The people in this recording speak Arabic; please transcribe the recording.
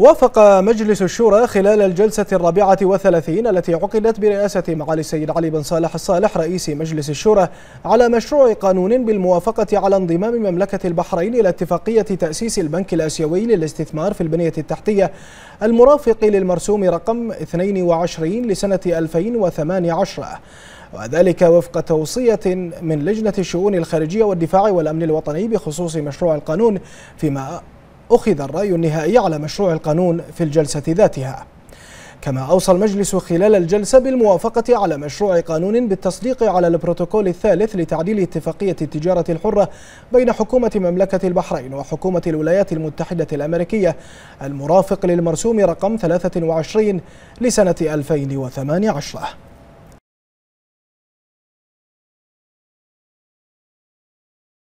وافق مجلس الشورى خلال الجلسة الرابعة والثلاثين التي عقدت برئاسة معالي السيد علي بن صالح الصالح رئيس مجلس الشورى على مشروع قانون بالموافقة على انضمام مملكة البحرين إلى اتفاقية تأسيس البنك الآسيوي للاستثمار في البنية التحتية المرافق للمرسوم رقم 22 لسنة 2018 وذلك وفق توصية من لجنة الشؤون الخارجية والدفاع والأمن الوطني بخصوص مشروع القانون فيما أخذ الرأي النهائي على مشروع القانون في الجلسة ذاتها كما أوصى المجلس خلال الجلسة بالموافقة على مشروع قانون بالتصديق على البروتوكول الثالث لتعديل اتفاقية التجارة الحرة بين حكومة مملكة البحرين وحكومة الولايات المتحدة الأمريكية المرافق للمرسوم رقم 23 لسنة 2018